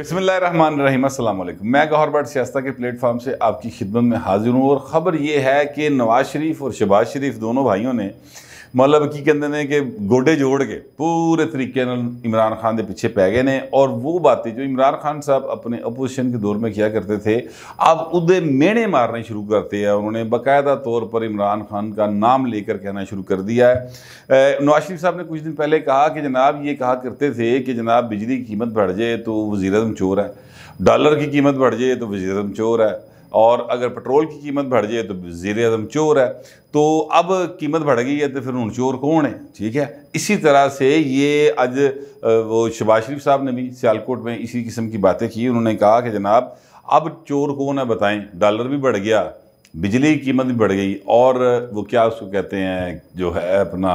रही अल्लाम मैं गौहर भट्ट सियास्ता के प्लेटफार्म से आपकी खिदमत में हाजिर हूँ और ख़बर ये है कि नवाज़ शरीफ और शबाज शरीफ दोनों भाइयों ने मतलब की कहते हैं कि गोडे जोड़ के पूरे तरीके इमरान खान के पिछे पै गए हैं और वो बातें जो इमरान खान साहब अपने अपोजिशन के दौर में किया करते थे अब उदे मेड़े मारने शुरू करते हैं उन्होंने बाकायदा तौर पर इमरान खान का नाम लेकर कहना शुरू कर दिया है नवाज शरीफ साहब ने कुछ दिन पहले कहा कि जनाब ये कहा करते थे कि जनाब बिजली की कीमत बढ़ जाए तो वजीरम चोर है डॉलर की कीमत बढ़ जाए तो वजीरम चोर है और अगर पेट्रोल की कीमत बढ़ जाए तो जीर अजम चोर है तो अब कीमत बढ़ गई है तो फिर हूँ चोर कौन है ठीक है इसी तरह से ये आज वो शबाज शरीफ साहब ने भी सियालकोट में इसी किस्म की बातें की उन्होंने कहा कि जनाब अब चोर कौन है बताएं डॉलर भी बढ़ गया बिजली की कीमत भी बढ़ गई और वो क्या उसको कहते हैं जो है अपना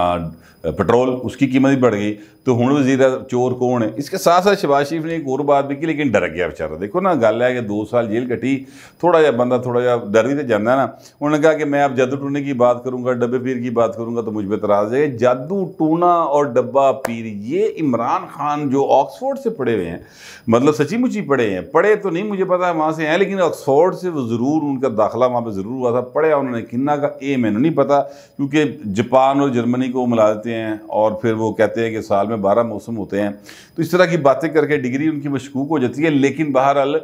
पेट्रोल उसकी कीमत भी बढ़ गई तो हूँ वजीर चोर कौन है इसके साथ साथ शबाज शरीफ ने एक और बात भी की लेकिन डर गया बेचारा देखो ना गल है कि दो साल जेल कटी थोड़ा जहा बंदा थोड़ा जहा डर भी तो जाना ना उन्होंने कहा कि मैं आप जादू टूने की बात करूँगा डब्बे पीर की बात करूँगा तो मुझ पर तराज है जादू टूना और डब्बा पीर ये इमरान खान जो ऑक्सफोर्ड से पढ़े हुए हैं मतलब सची मुची पढ़े हैं पढ़े तो नहीं मुझे पता है वहाँ से हैं लेकिन ऑक्सफोर्ड से वो ज़रूर उनका दाखिला वहाँ पर ज़रूर शुरू हुआ था पढ़ा उन्होंने किन्ना का ए मैंने नहीं पता क्योंकि जापान और जर्मनी को मिला देते हैं और फिर वो कहते हैं कि साल में बारह मौसम होते हैं तो इस तरह की बातें करके डिग्री उनकी मशकूक हो जाती है लेकिन बहरहाल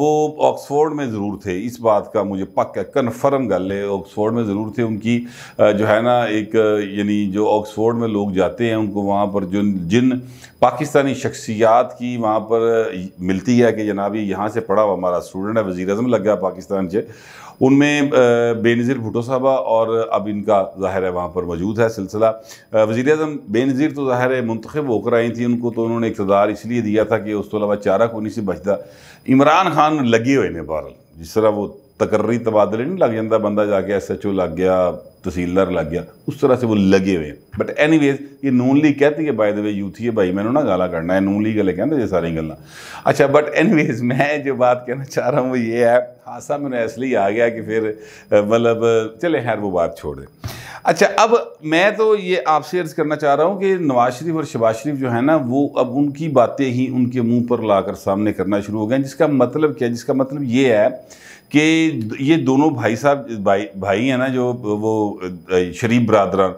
वो ऑक्सफोर्ड में ज़रूर थे इस बात का मुझे पक्का कन्फर्म गल है ऑक्सफोर्ड में ज़रूर थे उनकी जो है ना एक यानी जो ऑक्सफोर्ड में लोग जाते हैं उनको वहाँ पर जो जिन पाकिस्तानी शख्सियात की वहाँ पर मिलती है कि जनाब ये यहाँ से पढ़ा हुआ हमारा स्टूडेंट है वज़ी अजम लग गया पाकिस्तान से उनमें बेनज़ीर भुटो साहबा और अब इनका ज़ाहिर है वहाँ पर मौजूद है सिलसिला वज़ी अजम बेनज़ीर तो ज़ाहिर है मंतखब होकर आई थी उनको तो उन्होंने इकतदार इसलिए दिया था कि उसके तो अलावा चारा नहीं से बचता इमरान खान लगे हुए ने बहरल जिस तरह वो तकर्री तबादले नहीं लग जाता बंदा जाके एस एच ओ लग गया तहसीलदार लग गया उस तरह से वो लगे हुए बट एनी वेज ये नून लीग कहती है बाय द वे यूथ ही भाई मैंने ना गाला करना है नून लीग गले कहते ये सारी गल् अच्छा बट एनी वेज मैं जो बात कहना चाह रहा हूँ वो ये है हादसा मैंने इसलिए आ गया कि फिर मतलब चले खैर वो बात छोड़ दे अच्छा अब मैं तो ये आपसे अर्ज़ करना चाह रहा हूँ कि नवाज शरीफ और शबाज शरीफ जो है ना वो अब उनकी बातें ही उनके मुँह पर कर सामने करना शुरू हो गए जिसका मतलब क्या जिसका मतलब ये है કે યે દોનો ભાઈ સાબ ભાઈ ભાઈ હે ના જો વો શરીબ બ્રાધર આ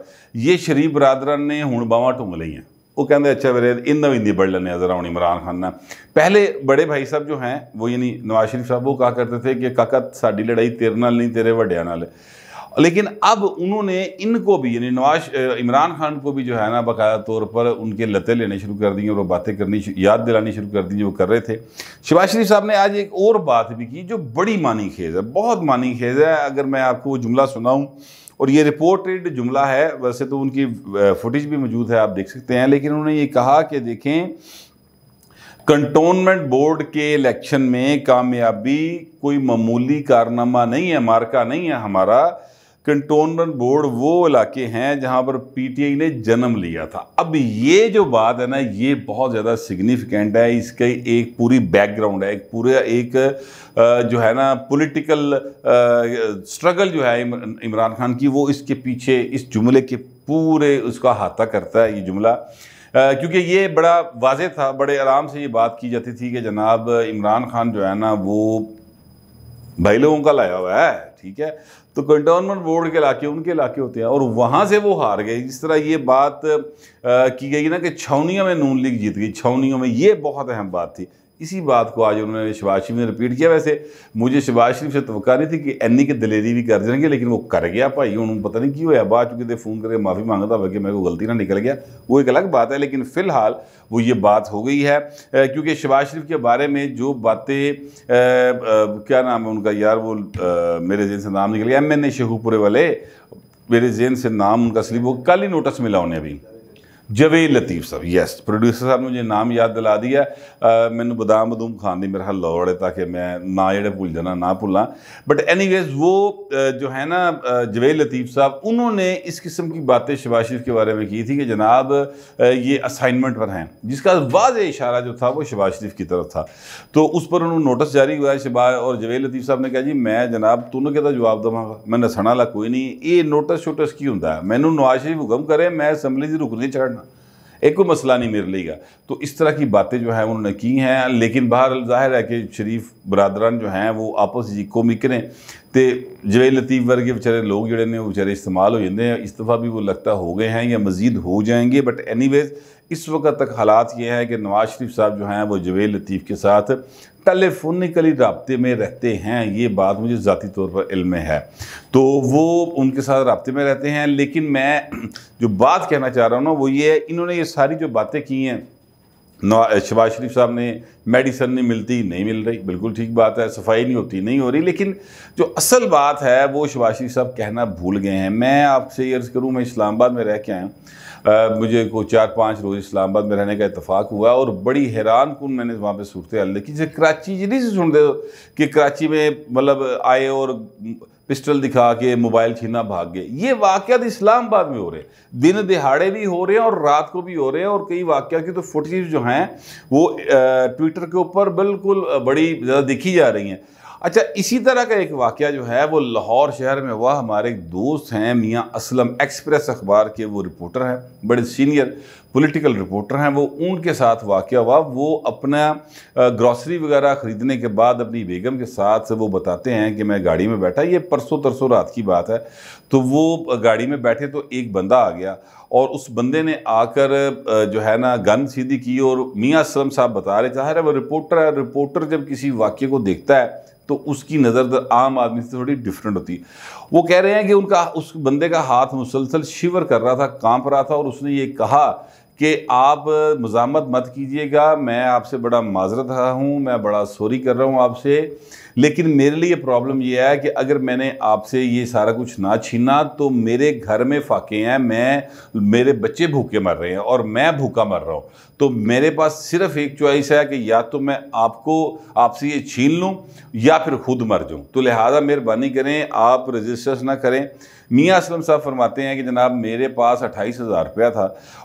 યે શરીબ બ્રાધર આને હોન બાવા ઢંગ લેયા ઓ કેંદા અચ્છા વેરે ઇન નઈ નઈ બડ લેને જરા ઓન ઇમરાન ખાન ના પહેલે બડે ભાઈ સાબ જો હે વો યની નવાશીલ સાબ વો કા કરતે થે કે કકત સાડી લડાઈ તેર नाल નઈ તیرے વડયા નાલ लेकिन अब उन्होंने इनको भी यानी नवाज इमरान खान को भी जो है ना बाकायदा तौर पर उनके लते लेने शुरू कर दी और वो बातें करनी याद दिलानी शुरू कर दी जो वो कर रहे थे शिवाज शरीफ साहब ने आज एक और बात भी की जो बड़ी मानी खेज है बहुत मानी खेज है अगर मैं आपको वो जुमला सुनाऊँ और ये रिपोर्टेड जुमला है वैसे तो उनकी फुटेज भी मौजूद है आप देख सकते हैं लेकिन उन्होंने ये कहा कि देखें कंटोनमेंट बोर्ड के इलेक्शन में कामयाबी कोई मामूली कारनामा नहीं है मार्का नहीं है हमारा कंटोनमेंट बोर्ड वो इलाके हैं जहां पर पीटीआई ने जन्म लिया था अब ये जो बात है ना ये बहुत ज़्यादा सिग्निफिकेंट है इसका एक पूरी बैकग्राउंड है एक पूरा एक जो है ना पॉलिटिकल स्ट्रगल जो है इमरान खान की वो इसके पीछे इस जुमले के पूरे उसका हाथा करता है ये जुमला क्योंकि ये बड़ा वाज था बड़े आराम से ये बात की जाती थी कि जनाब इमरान खान जो है ना वो भाई लोगों का लाया हुआ है ठीक है तो कंटोनमेंट बोर्ड के इलाके उनके इलाके होते हैं और वहाँ से वो हार गए जिस तरह ये बात आ, की गई ना कि छवनियों में नून लीग जीत गई छौनियों में ये बहुत अहम बात थी इसी बात को आज उन्होंने शबाज शरीफ ने रिपीट किया वैसे मुझे शबाज शरीफ से तो नहीं थी कि एनी के दलेरी भी कर देंगे लेकिन वो कर गया भाई उन्होंने पता नहीं क्यों है बाद चुके दे फ़ोन करके माफ़ी मांगता हुआ कि मेरे को गलती ना निकल गया वो एक अलग बात है लेकिन फ़िलहाल वो ये बात हो गई है क्योंकि शबाज शरीफ के बारे में जो बातें क्या नाम है उनका यार वो आ, मेरे जेन से नाम निकल गया एम एन ए शेहूपुरे वाले मेरे जेन से नाम उनका स्लीप वो कल ही नोटिस मिला उन्हें अभी लतीफ़ साहब यस प्रोड्यूसर साहब ने मुझे नाम याद दिला दी है मैंने ਬਦਾਮ बदूम खान ਦੀ मेरा ਲੋੜ ਹੈ ਤਾਂ ਕਿ मैं ना जड़े भूल जाना ना भूलना बट एनीवेज वो जो है ना जवेद लतीफ़ साहब उन्होंने इस किस्म की बातें शबाज शरीफ के बारे में की थी कि जनाब ये असाइनमेंट पर हैं जिसका वाज इशारा जो था वो शबाज शरीफ की तरफ था तो उस पर उन्होंने नोटिस जारी हुआ शबाज और जवेद लतीफ़ साहब ने कहा जी मैं जनाब तूने कहता जवाब देवगा मैं नसण वाला कोई नहीं ये नोटिस शोटिस की होंगे मैंने नवाज शरीफ हुक्म करे मैं असैम्बली की रुकनी चढ़ना एक को मसला नहीं मेरे लिएगा तो इस तरह की बातें जो हैं उन्होंने की हैं लेकिन बाहर जाहिर है कि शरीफ बरदरान जो हैं वो आपस इको मिकरें तो जवे लतीफ़ वर्ग के बेचारे लोग जोड़े ने बेचारे इस्तेमाल हो जाते हैं इस दफ़ा भी वो लगता हो गए हैं या मजीद हो जाएंगे बट एनी वेज इस वक्त तक हालात ये हैं कि नवाज शरीफ साहब जो हैं वो जवेद लतीफ़ के साथ टेलीफोनिकली रबते में रहते हैं ये बात मुझे ज़ाती तौर पर इल्म है तो वो उनके साथ रबते में रहते हैं लेकिन मैं जो बात कहना चाह रहा हूँ ना वो ये है इन्होंने ये सारी जो बातें की हैं शबाज शरीफ साहब ने मेडिसन नहीं मिलती नहीं मिल रही बिल्कुल ठीक बात है सफाई नहीं होती नहीं हो रही लेकिन जो असल बात है वो शबाज शरीफ साहब कहना भूल गए हैं मैं आपसे अर्ज़ करूँ मैं इस्लामाबाद में रह के आया हूँ आ, मुझे को चार पाँच रोज़ इस्लामाबाद में रहने का इतफाक़ हुआ और बड़ी हैरान कन मैंने वहाँ पर सूरत हाल देखी जैसे कराची जिन्हीं से सुन रहे हो कि कराची में मतलब आए और पिस्टल दिखा के मोबाइल छीना भाग गए ये वाक़ तो इस्लामाबाद में हो रहे हैं दिन दिहाड़े भी हो रहे हैं और रात को भी हो रहे हैं और कई वाक़ की तो फुटेज जो हैं वो ट्विटर के ऊपर बिल्कुल बड़ी ज़्यादा दिखी जा रही हैं अच्छा इसी तरह का एक वाक़ जो है वो लाहौर शहर में हुआ हमारे एक दोस्त हैं मियाँ असलम एक्सप्रेस अखबार के वो रिपोर्टर हैं बड़े सीनियर पॉलिटिकल रिपोर्टर हैं वो उनके साथ वाक़ हुआ वो अपना ग्रॉसरी वगैरह ख़रीदने के बाद अपनी बेगम के साथ वो बताते हैं कि मैं गाड़ी में बैठा ये परसों तरसों रात की बात है तो वो गाड़ी में बैठे तो एक बंदा आ गया और उस बंदे ने आकर जो है ना गन सीधी की और मियाँ असलम साहब बता रहे ज़ाहिर है वो रिपोर्टर है रिपोर्टर जब किसी वाक्य को देखता है तो उसकी नज़र आम आदमी से थोड़ी डिफरेंट होती है वो कह रहे हैं कि उनका उस बंदे का हाथ मुसलसल शिवर कर रहा था कांप रहा था और उसने ये कहा कि आप मजामत मत कीजिएगा मैं आपसे बड़ा माजरत रहा हूँ मैं बड़ा सॉरी कर रहा हूँ आपसे लेकिन मेरे लिए प्रॉब्लम यह है कि अगर मैंने आपसे ये सारा कुछ ना छीना तो मेरे घर में फाके हैं मैं मेरे बच्चे भूखे मर रहे हैं और मैं भूखा मर रहा हूँ तो मेरे पास सिर्फ एक चॉइस है कि या तो मैं आपको आपसे ये छीन लूँ या फिर खुद मर जाऊँ तो लिहाजा मेहरबानी करें आप रजिस्टर्स ना करें मियाँ असलम साहब फरमाते हैं कि जनाब मेरे पास अट्ठाईस हज़ार रुपया था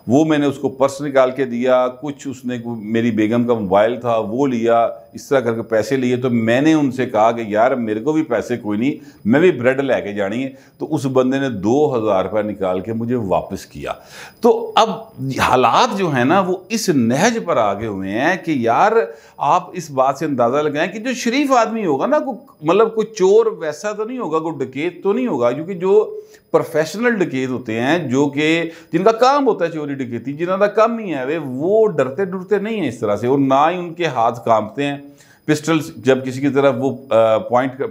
वो मैंने उसको पर्स निकाल के दिया कुछ उसने मेरी बेगम का मोबाइल था वो लिया इस तरह करके पैसे लिए तो मैंने उनसे कहा कि यार मेरे को भी पैसे कोई नहीं मैं भी ब्रेड लेके जानी है तो उस बंदे ने दो हज़ार रुपया निकाल के मुझे वापस किया तो अब हालात जो है ना वो इस नहज पर आगे हुए हैं कि यार आप इस बात से अंदाज़ा लगाएं कि जो शरीफ आदमी होगा ना को मतलब कोई चोर वैसा तो नहीं होगा कोई डकेत तो नहीं होगा क्योंकि जो प्रोफेशनल डकेत होते हैं जो कि जिनका काम होता है चोरी जिन्हों जिनका काम ही है वे वो डरते डरते नहीं हैं इस तरह से और ना ही उनके हाथ कांपते हैं पिस्टल जब किसी की तरफ वो पॉइंट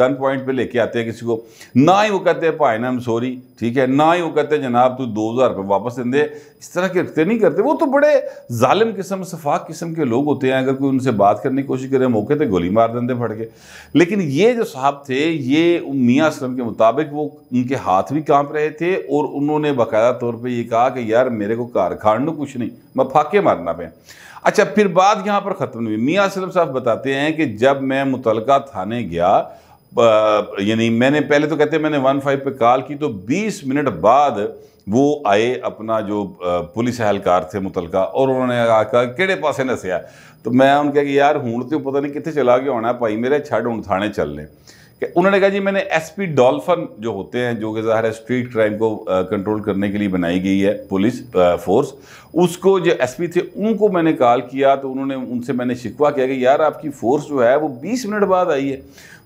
गन पॉइंट पे लेके आते हैं किसी को ना ही वो कहते हैं भाई ना सॉरी ठीक है ना ही वो कहते हैं जनाब तू दो हज़ार रुपये वापस दे दे इस तरह के रखते नहीं करते वो तो बड़े ालिम किस्म सफाक किस्म के लोग होते हैं अगर कोई उनसे बात करने की कोशिश करे मौके पर गोली मार देते फट के लेकिन ये जो साहब थे ये मियाँ असलम के मुताबिक वो उनके हाथ भी काँप रहे थे और उन्होंने बाकायदा तौर पर ये कहा कि यार मेरे को कार खाड़ लूँ कुछ नहीं मैं फाके मारना पे अच्छा फिर बात यहाँ पर ख़त्म हुई मियाँ असलम साहब बताते हैं कि जब मैं मुतलका थाने गया यानी मैंने पहले तो कहते मैंने वन फाइव पर कॉल की तो बीस मिनट बाद वो आए अपना जो पुलिस एहलकार थे मुतलका और उन्होंने आकर किड़े पास नसया तो मैं उनके यार हूँ तो पता नहीं कितने चला गया होना भाई मेरे छड़ हूँ थाने चलने कि उन्होंने कहा जी मैंने एसपी डॉल्फन जो होते हैं जो कि ज़ाहिर है स्ट्रीट क्राइम को कंट्रोल करने के लिए बनाई गई है पुलिस फोर्स उसको जो एसपी थे उनको मैंने कॉल किया तो उन्होंने उनसे मैंने शिकवा किया कि यार आपकी फोर्स जो है वो 20 मिनट बाद आई है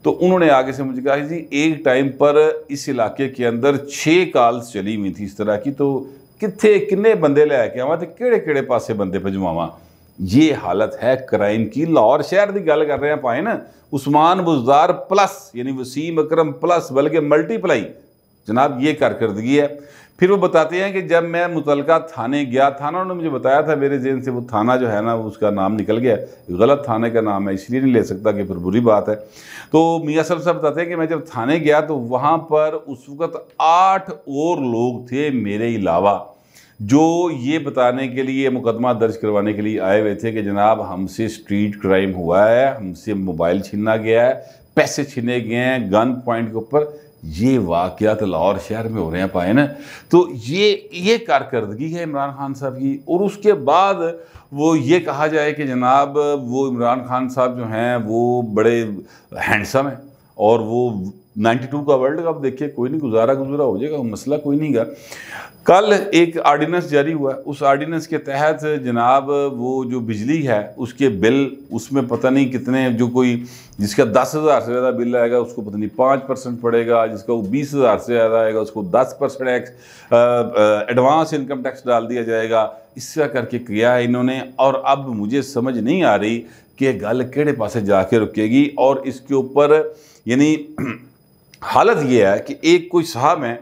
तो उन्होंने आगे से मुझे कहा जी एक टाइम पर इस इलाके के अंदर छः कॉल्स चली हुई थी इस तरह की तो कितने किन्ने बंदे लैके आवा तो किड़े किड़े पासे बंदे भजवावा ये हालत है क्राइम की लाहौर शहर की गल कर रहे हैं पाए ना उस्मान बुजदार प्लस यानी वसीम अक्रम प्लस बल्कि मल्टीप्लाई जनाब ये कारकर्दगी है फिर वो बताते हैं कि जब मैं मुतलका थाने गया थाना उन्होंने मुझे बताया था मेरे जेन से वो थाना जो है ना उसका नाम निकल गया गलत थाने का नाम है इसलिए नहीं ले सकता कि फिर बुरी बात है तो मियाँ साहब साहब बताते हैं कि मैं जब थाने गया तो वहाँ पर उस वक्त आठ और लोग थे मेरे अलावा जो ये बताने के लिए मुकदमा दर्ज करवाने के लिए आए हुए थे कि जनाब हमसे स्ट्रीट क्राइम हुआ है हमसे मोबाइल छीना गया है पैसे छीने गए हैं गन पॉइंट के ऊपर ये वाक़ात लाहौर शहर में हो रहे हैं पाए ना तो ये ये कारकर्दगी है इमरान खान साहब की और उसके बाद वो ये कहा जाए कि जनाब वो इमरान खान साहब जो हैं वो बड़े हैंडसम हैं और वो 92 का वर्ल्ड कप देखिए कोई नहीं गुजारा गुजरा हो जाएगा मसला कोई नहीं का कल एक आर्डिनेंस जारी हुआ उस आर्डिनेंस के तहत जनाब वो जो बिजली है उसके बिल उसमें पता नहीं कितने जो कोई जिसका दस हज़ार से ज़्यादा बिल आएगा उसको पता नहीं पाँच परसेंट पड़ेगा जिसका वो बीस हज़ार से ज़्यादा आएगा उसको दस परसेंट एडवांस इनकम टैक्स डाल दिया जाएगा इस करके किया है इन्होंने और अब मुझे समझ नहीं आ रही कि गल कि पासे जाके रुकेगी और इसके ऊपर यानी हालत यह है कि एक कोई साहब हैं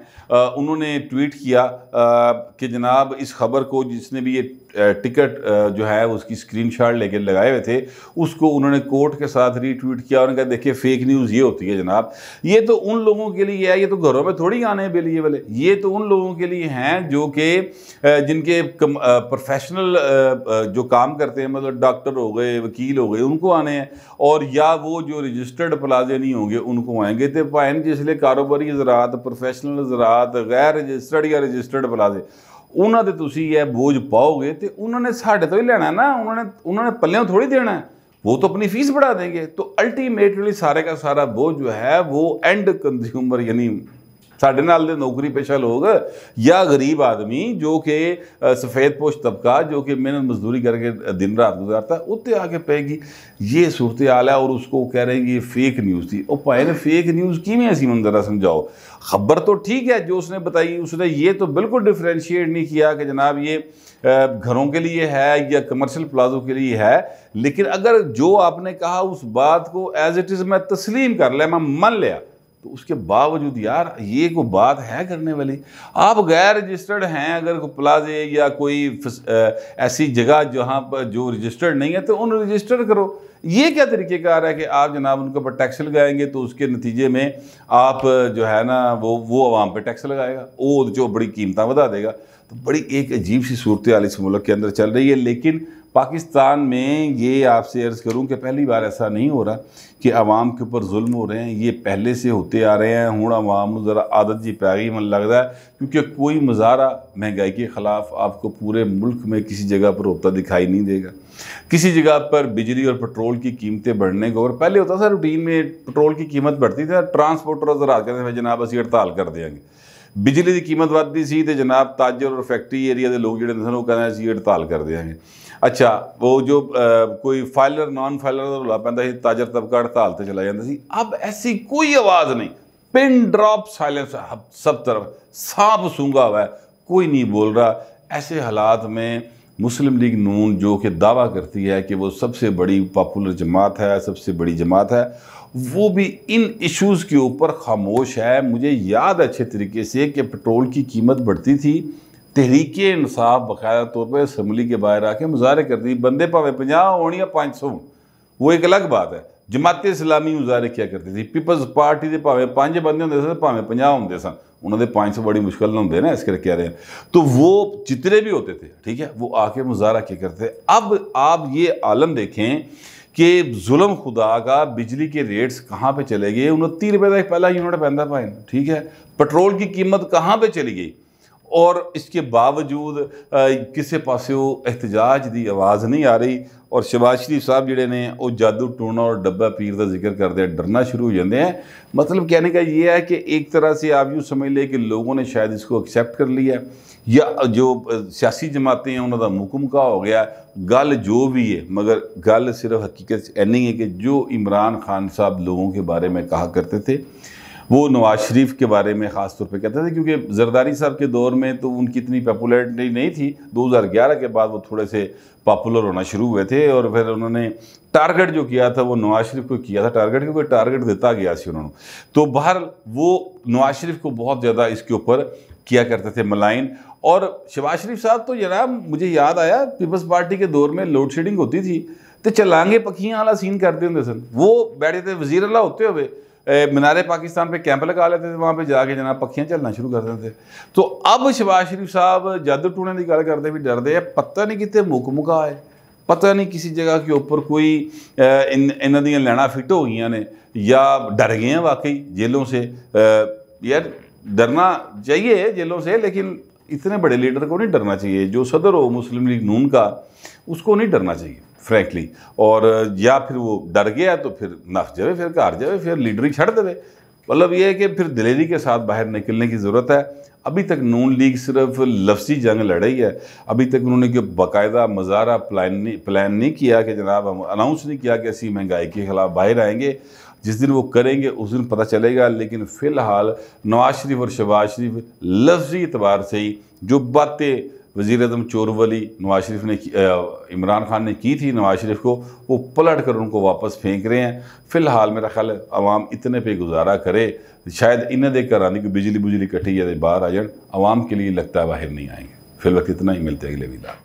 उन्होंने ट्वीट किया कि जनाब इस खबर को जिसने भी ये टिकट जो है उसकी स्क्रीनशॉट लेके लगाए हुए थे उसको उन्होंने कोर्ट के साथ रीट्वीट किया उन्होंने कहा देखिए फेक न्यूज़ ये होती है जनाब ये तो उन लोगों के लिए है ये तो घरों में थोड़ी आने हैं लिए वाले ये तो उन लोगों के लिए हैं जो कि जिनके प्रोफेशनल जो काम करते हैं मतलब डॉक्टर हो गए वकील हो गए उनको आने हैं और या वो जो रजिस्टर्ड प्लाजे नहीं होंगे उनको आएंगे तो पाएंगे इसलिए कारोबारी ज़रात प्रोफेशनल ज़रात गैर रजिस्टर्ड या रजिस्टर्ड प्लाजे ਉਹਨਾਂ ਦੇ ਤੁਸੀਂ ਇਹ ਬੋਝ ਪਾਓਗੇ ਤੇ ਉਹਨਾਂ ਨੇ ਸਾਡੇ ਤੋਂ ਹੀ ਲੈਣਾ ਨਾ ਉਹਨਾਂ ਨੇ ਉਹਨਾਂ ਨੇ ਪੱਲਿਆਂ ਥੋੜੀ ਦੇਣਾ ਉਹ ਤਾਂ ਆਪਣੀ ਫੀਸ ਬੜਾ ਦੇਗੇ ਤਾਂ ਅਲਟੀਮੇਟਲੀ ਸਾਰੇ ਦਾ ਸਾਰਾ ਬੋਝ ਜੋ ਹੈ ਉਹ ਐਂਡ ਕੰਜ਼ਿਊਮਰ ਯਾਨੀ साढ़े नाल नौकरी पेशा लोग या गरीब आदमी जो कि सफ़ेद पोष तबका जो कि मेहनत मजदूरी करके दिन रात गुजारता है उत्ते आके पेगी ये सूरत हाल है और उसको कह रहे हैं कि फेक न्यूज़ थी और भाई ने फेक न्यूज़ किमें में ऐसी मंजरा समझाओ खबर तो ठीक है जो उसने बताई उसने ये तो बिल्कुल डिफ्रेंशिएट नहीं किया कि जनाब ये घरों के लिए है या कमर्शियल प्लाजों के लिए है लेकिन अगर जो आपने कहा उस बात को एज इट इज़ मैं तस्लीम कर लिया मैं मान लिया तो उसके बावजूद यार ये को बात है करने वाली आप गैर रजिस्टर्ड हैं अगर कोई प्लाजे या कोई ऐसी जगह जहाँ पर जो रजिस्टर्ड नहीं है तो उन रजिस्टर करो ये क्या तरीके का आ रहा है कि आप जनाब उनके ऊपर टैक्स लगाएंगे तो उसके नतीजे में आप जो है ना वो वो आवाम पर टैक्स लगाएगा वो जो बड़ी कीमतें बता देगा तो बड़ी एक अजीब सी सूरत हाल इस मुल्क के अंदर चल रही है लेकिन पाकिस्तान में ये आपसे अर्ज़ करूं कि पहली बार ऐसा नहीं हो रहा कि आवाम के ऊपर जुल्म हो रहे हैं ये पहले से होते आ रहे हैं हूँ आवाम ज़रा आदत जी पै गई मन रहा है क्योंकि कोई मुजाहरा महंगाई के ख़िलाफ़ आपको पूरे मुल्क में किसी जगह पर होता दिखाई नहीं देगा किसी जगह पर बिजली और पेट्रोल की कीमतें बढ़ने को और पहले होता था रूटीन में पेट्रोल की कीमत बढ़ती थी ट्रांसपोर्टर जरा कहते हैं जनाब असी हड़ताल कर देंगे बिजली की कीमत बढ़ती ਸੀ तो जनाब ताजर और फैक्ट्री एरिया के लोग जो कहते हैं अभी हड़ताल कर देंगे अच्छा वो जो कोई फाइलर नॉन फाइलर ਦਾ ਰੌਲਾ पैंता ਸੀ ताजर तबका हड़ताल से चला जाता ਸੀ अब ऐसी कोई आवाज़ नहीं पिन ड्रॉप साइलेंस सब तरफ सांप सूंगा हुआ है कोई नहीं बोल रहा ऐसे हालात में मुस्लिम लीग नून जो कि दावा करती है कि वो सबसे बड़ी पॉपुलर जमात है सबसे बड़ी जमात है वो भी इन इश्यूज़ के ऊपर खामोश है मुझे याद अच्छे तरीके से कि पेट्रोल की कीमत बढ़ती थी तहरीक इंसाफ बकाया तौर पर असम्बली के बाहर आके मुजाहरे दी बंदे भावे पाँ हो या पाँच सौ वो एक अलग बात है जमात इस्लामी मुजाहरे किया करती थी पीपल्स पार्टी के भावें पाँच बंदे होंगे सर भावें पाँ होंगे सन उन्होंने पाँच सौ बड़ी मुश्किल होंगे ना इस करके कह रहे हैं तो वो जितने भी होते थे ठीक है वो आके मुजाहरा किया करते थे अब आप ये आलम देखें कि जुलम खुदा का बिजली के रेट्स कहाँ पर चले गए उनती रुपये का पहला यूनिट पैदा पाए ठीक है पेट्रोल की कीमत कहाँ पर चली गई और इसके बावजूद किसी पास एहतजाज की आवाज़ नहीं आ रही और शबाज शरीफ साहब जोड़े ने वो जादू टूना और डब्बा पीर का जिक्र करते हैं डरना शुरू हो जाते हैं मतलब कहने का ये है कि एक तरह से आप यूँ समझ लें कि लोगों ने शायद इसको एक्सैप्ट कर लिया या जो सियासी जमातें हैं उन्होंने मुकमका हो गया गल जो भी है मगर गल सिर्फ हकीकत इन्नी है कि जो इमरान खान साहब लोगों के बारे में कहा करते थे वो नवाज शरीफ के बारे में ख़ास तौर पे कहते थे क्योंकि जरदारी साहब के दौर में तो उनकी इतनी पॉपुलरिटी नहीं थी 2011 के बाद वो थोड़े से पॉपुलर होना शुरू हुए थे और फिर उन्होंने टारगेट जो किया था वो नवाज शरीफ को किया था टारगेट क्योंकि टारगेट देता गया सी उन्होंने तो बाहर वो नवाज शरीफ को बहुत ज़्यादा इसके ऊपर किया करते थे मलाइन और शबाज शरीफ साहब तो जनाब मुझे याद आया पीपल्स पार्टी के दौर में लोड शेडिंग होती थी तो चलांगे पखियाँ वाला सीन करते होंगे सर वो बैठे थे वजीर अला होते हुए मीनार पाकिस्तान पे कैंप लगा लेते थे वहाँ पे जाके जना पखियाँ चलना शुरू कर देते थे तो अब शबाज शरीफ साहब जद टूने की गल करते भी डरते हैं पता नहीं कितने मुक मुका है पता नहीं किसी जगह के ऊपर कोई इन इन्हों लैणा फिट हो गई ने या डर गए हैं वाकई जेलों से यार डरना चाहिए जेलों से लेकिन इतने बड़े लीडर को नहीं डरना चाहिए जो सदर हो मुस्लिम लीग नून का उसको नहीं डरना चाहिए फ्रैंकली और या फिर वो डर गया तो फिर नख जावे फिर घर जावे फिर लीडरी छड़ देवे मतलब ये है कि फिर दिलेरी के साथ बाहर निकलने की ज़रूरत है अभी तक नून लीग सिर्फ लफ्सी जंग लड़ी है अभी तक उन्होंने कोई बाकायदा मजारा प्लान नहीं प्लान नहीं किया कि जनाब हम अनाउंस नहीं किया कि ऐसी महंगाई के खिलाफ बाहर आएंगे जिस दिन वो करेंगे उस दिन पता चलेगा लेकिन फ़िलहाल नवाज शरीफ और शहबाज शरीफ लफ्जी एतबार से ही जो बातें वज़ी अजम वली नवाज शरीफ ने इमरान खान ने की थी नवाज शरीफ को वो पलट कर उनको वापस फेंक रहे हैं फ़िलहाल मेरा ख्याल आवाम इतने पे गुजारा करे शायद इन्हें देख कर आने की बिजली बुजली कटी या बाहर आ जाए आवाम के लिए लगता है बाहर नहीं आएंगे वक्त इतना ही मिलते हैं अगले विदा